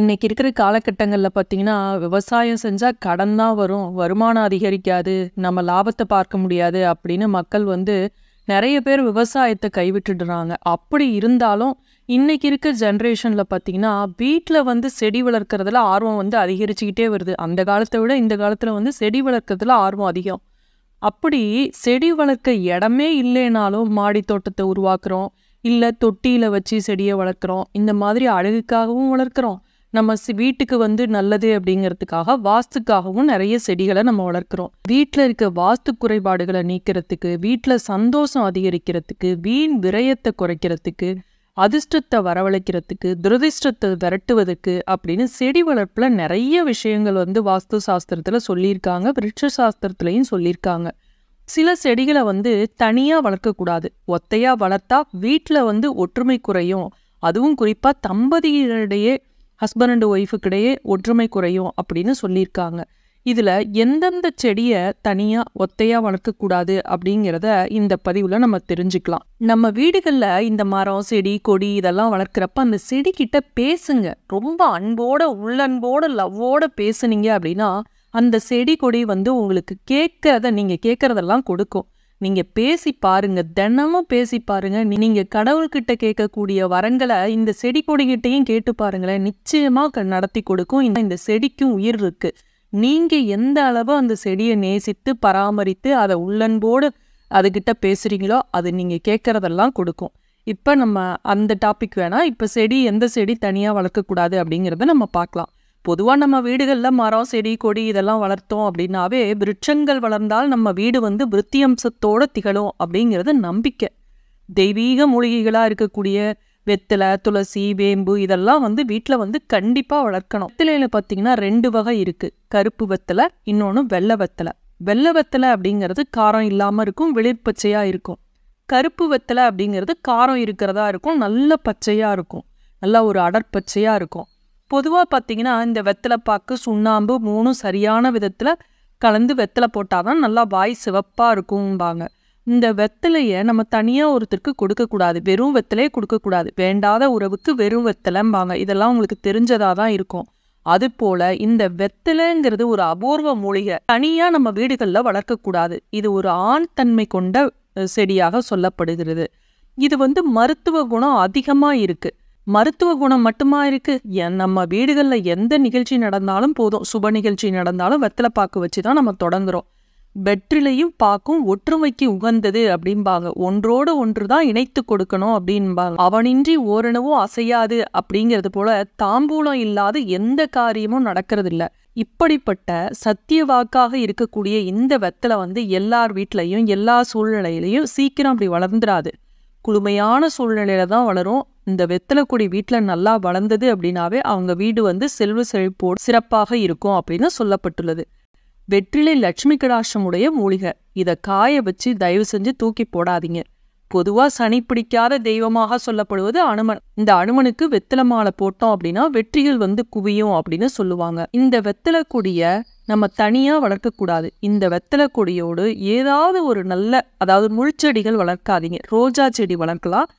இன்றைக்கி இருக்கிற காலகட்டங்களில் பார்த்திங்கன்னா விவசாயம் செஞ்சால் கடன் தான் வரும் வருமானம் அதிகரிக்காது நம்ம லாபத்தை பார்க்க முடியாது அப்படின்னு மக்கள் வந்து நிறைய பேர் விவசாயத்தை கைவிட்டுடுறாங்க அப்படி இருந்தாலும் இன்றைக்கி இருக்க ஜென்ரேஷனில் பார்த்திங்கன்னா வீட்டில் வந்து செடி வளர்க்குறதுல ஆர்வம் வந்து அதிகரிச்சுக்கிட்டே வருது அந்த காலத்தை விட இந்த காலத்தில் வந்து செடி வளர்க்குறதுல ஆர்வம் அதிகம் அப்படி செடி வளர்க்க இடமே இல்லைனாலும் மாடி தோட்டத்தை உருவாக்குறோம் இல்லை தொட்டியில் வச்சு செடியை வளர்க்குறோம் இந்த மாதிரி அழகுக்காகவும் வளர்க்குறோம் நம்ம வீட்டுக்கு வந்து நல்லது அப்படிங்கிறதுக்காக வாஸ்துக்காகவும் நிறைய செடிகளை நம்ம வளர்க்குறோம் வீட்டில் இருக்க வாஸ்து குறைபாடுகளை நீக்கிறதுக்கு வீட்டில் சந்தோஷம் அதிகரிக்கிறதுக்கு வீண் விரயத்தை குறைக்கிறதுக்கு அதிர்ஷ்டத்தை வரவழைக்கிறதுக்கு துரதிர்ஷ்டத்தை விரட்டுவதற்கு அப்படின்னு செடி வளர்ப்பில் நிறைய விஷயங்கள் வந்து வாஸ்து சாஸ்திரத்தில் சொல்லியிருக்காங்க விருட்ச சாஸ்திரத்துலையும் சொல்லியிருக்காங்க சில செடிகளை வந்து தனியாக வளர்க்கக்கூடாது ஒத்தையாக வளர்த்தா வீட்டில் வந்து ஒற்றுமை குறையும் அதுவும் குறிப்பாக தம்பதியினிடையே ஹஸ்பண்ட் அண்ட் ஒய்ஃபுக்கிடையே ஒற்றுமை குறையும் அப்படின்னு சொல்லியிருக்காங்க இதில் எந்தெந்த செடியை தனியாக ஒத்தையாக வளர்க்கக்கூடாது அப்படிங்கிறத இந்த பதிவில் நம்ம தெரிஞ்சுக்கலாம் நம்ம வீடுகளில் இந்த மரம் செடி கொடி இதெல்லாம் வளர்க்குறப்ப அந்த செடிக்கிட்ட பேசுங்க ரொம்ப அன்போட உள்ளன்போட லவ்வோட பேசுனீங்க அப்படின்னா அந்த செடி கொடி வந்து உங்களுக்கு கேட்கறத நீங்கள் கேட்குறதெல்லாம் கொடுக்கும் நீங்கள் பேசி பாருங்க தினமும் பேசி பாருங்க நீங்கள் கடவுள்கிட்ட கேட்கக்கூடிய வரங்களை இந்த செடி கொடிகிட்டையும் கேட்டு பாருங்களேன் நிச்சயமாக நடத்தி கொடுக்கும் இந்த செடிக்கும் உயிர் இருக்கு நீங்கள் எந்த அளவு அந்த செடியை நேசித்து பராமரித்து அதை உள்ளன்போடு அதுக்கிட்ட பேசுகிறீங்களோ அது நீங்கள் கேட்குறதெல்லாம் கொடுக்கும் இப்போ நம்ம அந்த டாபிக் வேணால் இப்போ செடி எந்த செடி தனியாக வளர்க்கக்கூடாது அப்படிங்கிறத நம்ம பார்க்கலாம் பொதுவாக நம்ம வீடுகளில் மரம் செடி கொடி இதெல்லாம் வளர்த்தோம் அப்படின்னாவே விருட்சங்கள் வளர்ந்தால் நம்ம வீடு வந்து அம்சத்தோடு திகழும் அப்படிங்கிறது நம்பிக்கை தெய்வீக மூலிகைகளாக இருக்கக்கூடிய வெத்தலை துளசி வேம்பு இதெல்லாம் வந்து வீட்டில் வந்து கண்டிப்பாக வளர்க்கணும் வெத்தலையில் பார்த்தீங்கன்னா ரெண்டு வகை இருக்குது கருப்பு வெத்தலை இன்னொன்று வெள்ளை வெத்தலை வெள்ளை வெத்தலை அப்படிங்கிறது காரம் இல்லாமல் இருக்கும் வெளிர்பச்சையாக இருக்கும் கருப்பு வெத்தலை அப்படிங்கிறது காரம் இருக்கிறதா இருக்கும் நல்ல பச்சையாக இருக்கும் நல்லா ஒரு அடற்பச்சையாக இருக்கும் பொதுவாக பார்த்தீங்கன்னா இந்த வெத்தலைப்பாக்கு சுண்ணாம்பு மூணும் சரியான விதத்தில் கலந்து வெத்தலை போட்டால் தான் நல்லா வாய் சிவப்பாக இருக்கும்பாங்க இந்த வெத்தலையை நம்ம தனியாக ஒருத்தருக்கு கொடுக்கக்கூடாது வெறும் வெத்தலையே கொடுக்கக்கூடாது வேண்டாத உறவுக்கு வெறும் வெத்தலைம்பாங்க இதெல்லாம் உங்களுக்கு தெரிஞ்சதாக தான் இருக்கும் அதுபோல் இந்த வெத்தலைங்கிறது ஒரு அபூர்வ மூலிகை தனியாக நம்ம வீடுகளில் வளர்க்கக்கூடாது இது ஒரு ஆண் தன்மை கொண்ட செடியாக சொல்லப்படுகிறது இது வந்து மருத்துவ குணம் அதிகமாக இருக்குது மருத்துவ குணம் மட்டுமா இருக்கு நம்ம வீடுகளில் எந்த நிகழ்ச்சி நடந்தாலும் போதும் சுப நிகழ்ச்சி நடந்தாலும் வெத்தலை பாக்கு வச்சு தான் நம்ம தொடங்குறோம் வெற்றிலையும் பாக்கும் ஒற்றுமைக்கு உகந்தது அப்படிம்பாங்க ஒன்றோடு ஒன்று தான் இணைத்து கொடுக்கணும் அப்படின்பாங்க அவனின்றி ஓரணவும் அசையாது அப்படிங்கிறது போல தாம்பூலம் இல்லாத எந்த காரியமும் நடக்கிறதில்ல இப்படிப்பட்ட சத்திய வாக்காக இருக்கக்கூடிய இந்த வெத்தலை வந்து எல்லார் வீட்லையும் எல்லா சூழ்நிலையிலையும் சீக்கிரம் அப்படி வளர்ந்துடாது குளுமையான சூழ்நிலையில தான் வளரும் இந்த வெத்தலைக்குடி வீட்டில் நல்லா வளர்ந்தது அப்படின்னாவே அவங்க வீடு வந்து செல்வ செழிப்போடு சிறப்பாக இருக்கும் அப்படின்னு சொல்லப்பட்டுள்ளது வெற்றிலை லட்சுமி கடாசமுடைய மூலிகை இதை காய வச்சு தயவு செஞ்சு தூக்கி போடாதீங்க பொதுவாக சனி பிடிக்காத தெய்வமாக சொல்லப்படுவது அனுமன் இந்த அனுமனுக்கு வெத்தலை மாலை போட்டோம் அப்படின்னா வெற்றிகள் வந்து குவியும் அப்படின்னு சொல்லுவாங்க இந்த வெத்தலைக்குடியை நம்ம தனியாக வளர்க்கக்கூடாது இந்த வெத்தலை கொடியோடு ஏதாவது ஒரு நல்ல அதாவது முள்செடிகள் வளர்க்காதீங்க ரோஜா செடி வளர்க்கலாம்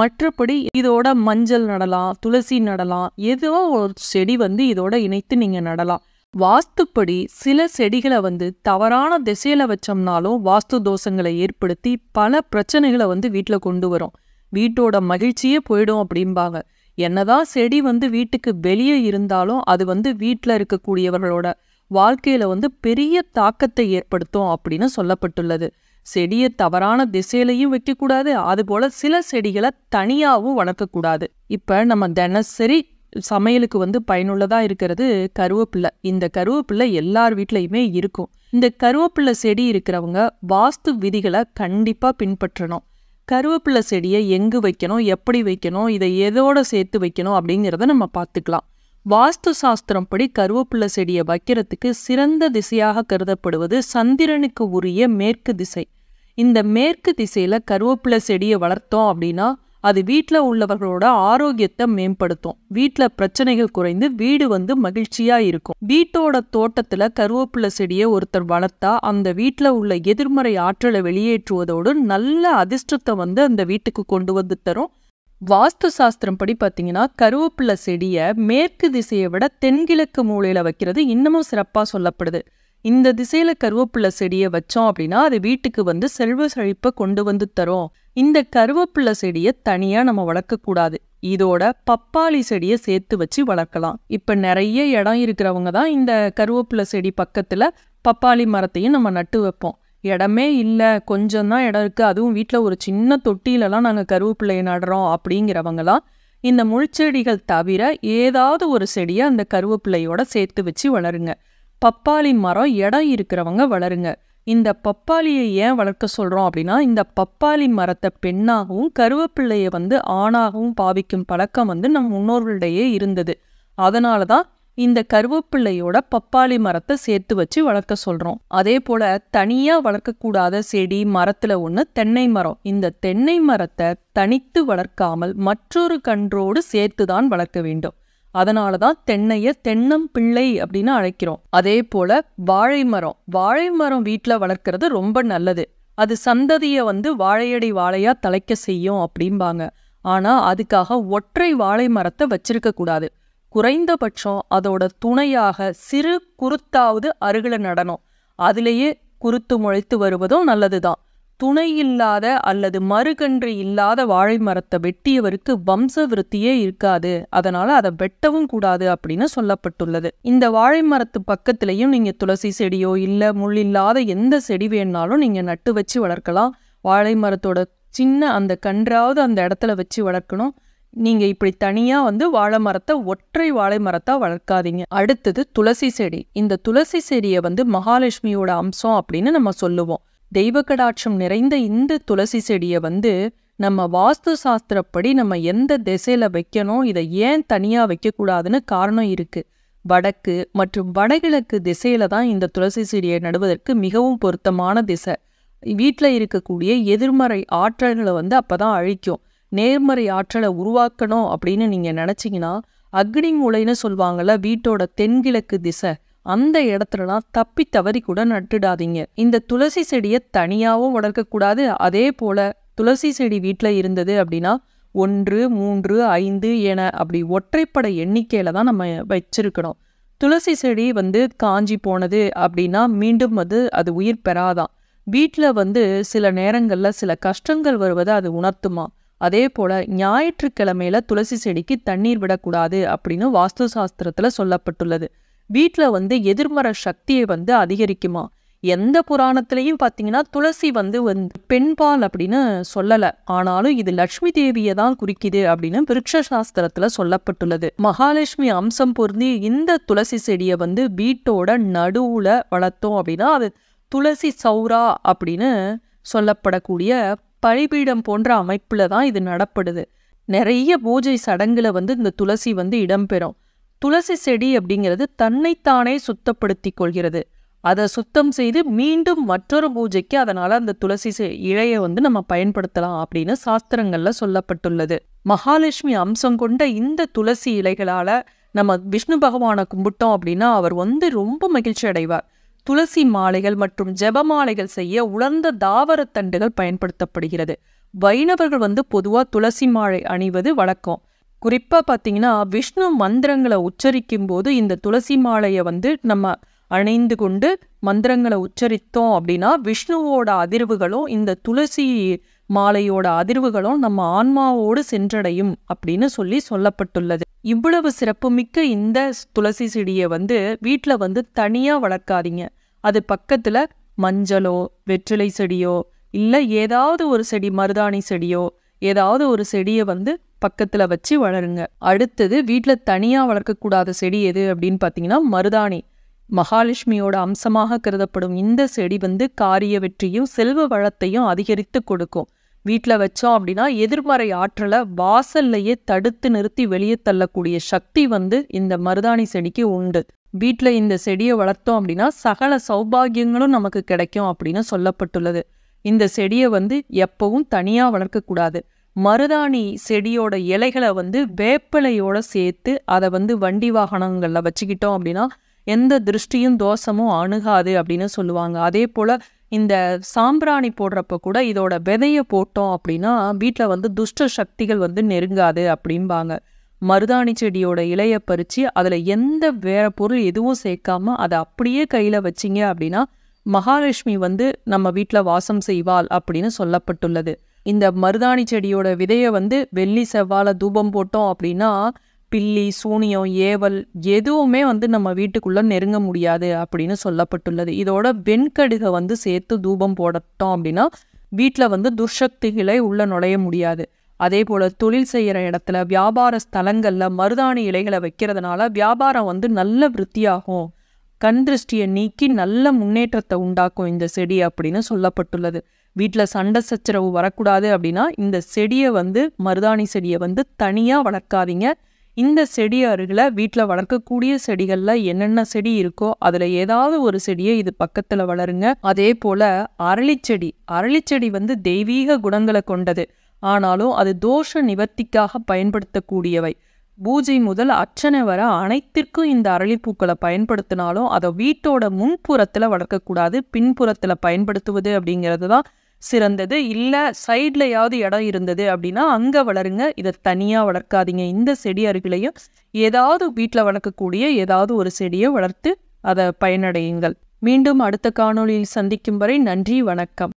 மற்றபடி இதோட மஞ்சள் நடலாம் துளசி நடலாம் ஏதோ ஒரு செடி வந்து இதோட இணைத்து நீங்கள் நடலாம் வாஸ்துப்படி சில செடிகளை வந்து தவறான திசையில் வச்சோம்னாலும் வாஸ்து தோஷங்களை ஏற்படுத்தி பல பிரச்சனைகளை வந்து வீட்டில் கொண்டு வரும் வீட்டோட மகிழ்ச்சியே போயிடும் அப்படிம்பாங்க என்னதான் செடி வந்து வீட்டுக்கு வெளியே இருந்தாலும் அது வந்து வீட்டில் இருக்கக்கூடியவர்களோட வாழ்க்கையில் வந்து பெரிய தாக்கத்தை ஏற்படுத்தும் அப்படின்னு சொல்லப்பட்டுள்ளது செடியை தவறான திசையிலையும் வைக்கக்கூடாது அதுபோல் சில செடிகளை தனியாகவும் வளர்க்கக்கூடாது இப்போ நம்ம தினசரி சமையலுக்கு வந்து பயனுள்ளதாக இருக்கிறது கருவேப்பிள்ளை இந்த கருவேப்பிள்ளை எல்லார் வீட்லேயுமே இருக்கும் இந்த கருவேப்பிள்ளை செடி இருக்கிறவங்க வாஸ்து விதிகளை கண்டிப்பாக பின்பற்றணும் கருவேப்பிள்ளை செடியை எங்கு வைக்கணும் எப்படி வைக்கணும் இதை எதோடு சேர்த்து வைக்கணும் அப்படிங்கிறத நம்ம பார்த்துக்கலாம் வாஸ்து சாஸ்திரம்படி கருவேப்பிலை செடியை வைக்கிறதுக்கு சிறந்த திசையாக கருதப்படுவது சந்திரனுக்கு உரிய மேற்கு திசை இந்த மேற்கு திசையில் கருவேப்பிலை செடியை வளர்த்தோம் அப்படின்னா அது வீட்டில் உள்ளவர்களோட ஆரோக்கியத்தை மேம்படுத்தும் வீட்டில் பிரச்சனைகள் குறைந்து வீடு வந்து மகிழ்ச்சியாக இருக்கும் வீட்டோட தோட்டத்தில் கருவேப்பிலை செடியை ஒருத்தர் வளர்த்தா அந்த வீட்டில் உள்ள எதிர்மறை ஆற்றலை வெளியேற்றுவதோடு நல்ல அதிர்ஷ்டத்தை வந்து அந்த வீட்டுக்கு கொண்டு வந்து தரும் வாஸ்து சாஸ்திரம் படி பார்த்தீங்கன்னா கருவேப்பிலை செடியை மேற்கு திசையை விட தென்கிழக்கு மூலையில் வைக்கிறது இன்னமும் சிறப்பாக சொல்லப்படுது இந்த திசையில் கருவேப்பிலை செடியை வச்சோம் அப்படின்னா அது வீட்டுக்கு வந்து செல்வ செழிப்பை கொண்டு வந்து தரும் இந்த கருவேப்பிலை செடியை தனியாக நம்ம வளர்க்கக்கூடாது இதோட பப்பாளி செடியை சேர்த்து வச்சு வளர்க்கலாம் இப்போ நிறைய இடம் இருக்கிறவங்க தான் இந்த கருவேப்பிலை செடி பக்கத்தில் பப்பாளி மரத்தையும் நம்ம நட்டு வைப்போம் இடமே இல்லை கொஞ்சம் தான் இடம் இருக்குது அதுவும் வீட்டில் ஒரு சின்ன தொட்டியிலலாம் நாங்கள் கருவேப்பிள்ளையை நடுறோம் அப்படிங்கிறவங்களாம் இந்த முள்செடிகள் தவிர ஏதாவது ஒரு செடியை அந்த கருவேப்பிள்ளையோட சேர்த்து வச்சு வளருங்க பப்பாளி மரம் இடம் இருக்கிறவங்க வளருங்க இந்த பப்பாளியை ஏன் வளர்க்க சொல்கிறோம் அப்படின்னா இந்த பப்பாளி மரத்தை பெண்ணாகவும் கருவேப்பிள்ளையை வந்து ஆணாகவும் பாவிக்கும் பழக்கம் வந்து நம் முன்னோர்களிடையே இருந்தது அதனால தான் இந்த கருவேப்பிள்ளையோட பப்பாளி மரத்தை சேர்த்து வச்சு வளர்க்க சொல்றோம் அதே போல தனியா வளர்க்கக்கூடாத செடி மரத்துல ஒண்ணு தென்னை மரம் இந்த தென்னை மரத்தை தனித்து வளர்க்காமல் மற்றொரு கன்றோடு சேர்த்து தான் வளர்க்க வேண்டும் அதனால தான் தென்னம் பிள்ளை அப்படின்னு அழைக்கிறோம் அதே போல வாழை மரம் வாழை மரம் வீட்டுல வளர்க்கறது ரொம்ப நல்லது அது சந்ததிய வந்து வாழையடி வாழையா தலைக்க செய்யும் அப்படிம்பாங்க ஆனா அதுக்காக ஒற்றை வாழை மரத்தை வச்சிருக்க கூடாது குறைந்தபட்சம் அதோட துணையாக சிறு குருத்தாவது அருகில் நடனம் அதிலேயே குருத்து முளைத்து வருவதும் நல்லது தான் துணை இல்லாத அல்லது மறுகன்று இல்லாத வாழை மரத்தை வெட்டியவருக்கு வம்ச விருத்தியே இருக்காது அதனால அதை வெட்டவும் கூடாது அப்படின்னு சொல்லப்பட்டுள்ளது இந்த வாழை மரத்து பக்கத்திலையும் நீங்க துளசி செடியோ இல்ல முள் இல்லாத எந்த செடி வேணாலும் நீங்க நட்டு வச்சு வளர்க்கலாம் வாழை மரத்தோட சின்ன அந்த கன்றாவது அந்த இடத்துல வச்சு வளர்க்கணும் நீங்கள் இப்படி தனியாக வந்து வாழை மரத்தை ஒற்றை வாழை மரத்தை வளர்க்காதீங்க அடுத்தது துளசி செடி இந்த துளசி செடியை வந்து மகாலட்சுமியோட அம்சம் அப்படின்னு நம்ம சொல்லுவோம் தெய்வ கடாட்சம் நிறைந்த இந்த துளசி செடியை வந்து நம்ம வாஸ்து சாஸ்திரப்படி நம்ம எந்த திசையில் வைக்கணும் இதை ஏன் தனியாக வைக்கக்கூடாதுன்னு காரணம் இருக்குது வடக்கு மற்றும் வடகிழக்கு திசையில தான் இந்த துளசி செடியை நடுவதற்கு மிகவும் பொருத்தமான திசை வீட்டில் இருக்கக்கூடிய எதிர்மறை ஆற்றல்களை வந்து அப்போ தான் அழிக்கும் நேர்மறை ஆற்றலை உருவாக்கணும் அப்படின்னு நீங்கள் நினச்சிங்கன்னா அக்னி மூளைன்னு சொல்லுவாங்கள்ல வீட்டோட தென்கிழக்கு திசை அந்த இடத்துலலாம் தப்பி தவறி கூட நட்டுடாதீங்க இந்த துளசி செடியை தனியாகவும் வளர்க்கக்கூடாது அதே போல் துளசி செடி வீட்டில் இருந்தது அப்படின்னா ஒன்று மூன்று ஐந்து என அப்படி ஒற்றைப்படை எண்ணிக்கையில் தான் நம்ம வச்சிருக்கணும் துளசி செடி வந்து காஞ்சி போனது அப்படின்னா மீண்டும் வந்து அது உயிர் பெறாதான் வீட்டில் வந்து சில நேரங்களில் சில கஷ்டங்கள் வருவதை அது உணர்த்துமா அதே போல் ஞாயிற்றுக்கிழமையில் துளசி செடிக்கு தண்ணீர் விடக்கூடாது அப்படின்னு வாஸ்து சாஸ்திரத்தில் சொல்லப்பட்டுள்ளது வீட்டில் வந்து எதிர்மற சக்தியை வந்து அதிகரிக்குமா எந்த புராணத்திலையும் பார்த்தீங்கன்னா துளசி வந்து வந்து பெண்பால் அப்படின்னு சொல்லலை ஆனாலும் இது லக்ஷ்மி தேவியை தான் குறிக்குது அப்படின்னு விருட்ச சாஸ்திரத்தில் சொல்லப்பட்டுள்ளது மகாலட்சுமி அம்சம் பொருந்தி இந்த துளசி செடியை வந்து வீட்டோட நடுவில் வளர்த்தோம் அப்படின்னா அது துளசி சௌரா அப்படின்னு சொல்லப்படக்கூடிய பழிபீடம் போன்ற அமைப்பில் தான் இது நடப்படுது நிறைய பூஜை சடங்கில் வந்து இந்த துளசி வந்து இடம்பெறும் துளசி செடி அப்படிங்கிறது தன்னைத்தானே சுத்தப்படுத்தி கொள்கிறது அதை சுத்தம் செய்து மீண்டும் மற்றொரு பூஜைக்கு அதனால் அந்த துளசி இழையை வந்து நம்ம பயன்படுத்தலாம் அப்படின்னு சாஸ்திரங்களில் சொல்லப்பட்டுள்ளது மகாலட்சுமி அம்சம் கொண்ட இந்த துளசி இலைகளால் நம்ம விஷ்ணு பகவானை கும்பிட்டோம் அப்படின்னா அவர் வந்து ரொம்ப மகிழ்ச்சி அடைவார் துளசி மாலைகள் மற்றும் மாலைகள் செய்ய உலர்ந்த தாவரத்தண்டுகள் பயன்படுத்தப்படுகிறது வைணவர்கள் வந்து பொதுவாக துளசி மாலை அணிவது வழக்கம் குறிப்பாக பார்த்தீங்கன்னா விஷ்ணு மந்திரங்களை உச்சரிக்கும் போது இந்த துளசி மாலையை வந்து நம்ம அணைந்து கொண்டு மந்திரங்களை உச்சரித்தோம் அப்படின்னா விஷ்ணுவோட அதிர்வுகளும் இந்த துளசி மாலையோட அதிர்வுகளும் நம்ம ஆன்மாவோடு சென்றடையும் அப்படின்னு சொல்லி சொல்லப்பட்டுள்ளது இவ்வளவு சிறப்புமிக்க இந்த துளசி செடியை வந்து வீட்டில் வந்து தனியாக வளர்க்காதீங்க அது பக்கத்தில் மஞ்சளோ வெற்றிலை செடியோ இல்லை ஏதாவது ஒரு செடி மருதாணி செடியோ ஏதாவது ஒரு செடியை வந்து பக்கத்தில் வச்சு வளருங்க அடுத்தது வீட்டில் தனியாக வளர்க்கக்கூடாத செடி எது அப்படின்னு பார்த்தீங்கன்னா மருதாணி மகாலட்சுமியோட அம்சமாக கருதப்படும் இந்த செடி வந்து காரிய வெற்றியும் செல்வ வளத்தையும் அதிகரித்து கொடுக்கும் வீட்டில் வச்சோம் அப்படின்னா எதிர்மறை ஆற்றலை வாசல்லையே தடுத்து நிறுத்தி வெளியே தள்ளக்கூடிய சக்தி வந்து இந்த மருதாணி செடிக்கு உண்டு வீட்டில் இந்த செடியை வளர்த்தோம் அப்படின்னா சகல சௌபாகியங்களும் நமக்கு கிடைக்கும் அப்படின்னு சொல்லப்பட்டுள்ளது இந்த செடியை வந்து எப்பவும் தனியாக வளர்க்கக்கூடாது மருதாணி செடியோட இலைகளை வந்து வேப்பிலையோடு சேர்த்து அதை வந்து வண்டி வாகனங்களில் வச்சுக்கிட்டோம் அப்படின்னா எந்த திருஷ்டியும் தோஷமும் அணுகாது அப்படின்னு சொல்லுவாங்க அதே போல் இந்த சாம்பிராணி போடுறப்ப கூட இதோட விதையை போட்டோம் அப்படின்னா வீட்டில் வந்து துஷ்ட சக்திகள் வந்து நெருங்காது அப்படிம்பாங்க மருதாணி செடியோட இலையை பறித்து அதில் எந்த வேற பொருள் எதுவும் சேர்க்காம அதை அப்படியே கையில் வச்சிங்க அப்படின்னா மகாலட்சுமி வந்து நம்ம வீட்டில் வாசம் செய்வாள் அப்படின்னு சொல்லப்பட்டுள்ளது இந்த மருதாணி செடியோட விதையை வந்து வெள்ளி செவ்வாழை தூபம் போட்டோம் அப்படின்னா பில்லி சூனியம் ஏவல் எதுவுமே வந்து நம்ம வீட்டுக்குள்ளே நெருங்க முடியாது அப்படின்னு சொல்லப்பட்டுள்ளது இதோட வெண்கடுகை வந்து சேர்த்து தூபம் போடட்டோம் அப்படின்னா வீட்டில் வந்து துர்சக்திகளை உள்ளே நுழைய முடியாது அதே போல் தொழில் செய்கிற இடத்துல வியாபார ஸ்தலங்களில் மருதாணி இலைகளை வைக்கிறதுனால வியாபாரம் வந்து நல்ல விருத்தியாகும் கண் திருஷ்டியை நீக்கி நல்ல முன்னேற்றத்தை உண்டாக்கும் இந்த செடி அப்படின்னு சொல்லப்பட்டுள்ளது வீட்டில் சண்டை சச்சரவு வரக்கூடாது அப்படின்னா இந்த செடியை வந்து மருதாணி செடியை வந்து தனியாக வளர்க்காதீங்க இந்த செடி அருகில் வீட்டில் வளர்க்கக்கூடிய செடிகளில் என்னென்ன செடி இருக்கோ அதில் ஏதாவது ஒரு செடியை இது பக்கத்தில் வளருங்க அதே போல் அரளிச்செடி அரளிச்செடி வந்து தெய்வீக குணங்களை கொண்டது ஆனாலும் அது தோஷ நிவர்த்திக்காக பயன்படுத்தக்கூடியவை பூஜை முதல் அர்ச்சனை வர அனைத்திற்கும் இந்த அரளிப்பூக்களை பயன்படுத்தினாலும் அதை வீட்டோட முன்புறத்தில் வளர்க்கக்கூடாது பின்புறத்தில் பயன்படுத்துவது அப்படிங்கிறது தான் சிறந்தது இல்லை சைட்லையாவது இடம் இருந்தது அப்படின்னா அங்கே வளருங்க இதை தனியாக வளர்க்காதீங்க இந்த செடி அருகிலையும் ஏதாவது வீட்டில் வளர்க்கக்கூடிய ஏதாவது ஒரு செடியை வளர்த்து அதை பயனடையுங்கள் மீண்டும் அடுத்த காணொளியில் சந்திக்கும் வரை நன்றி வணக்கம்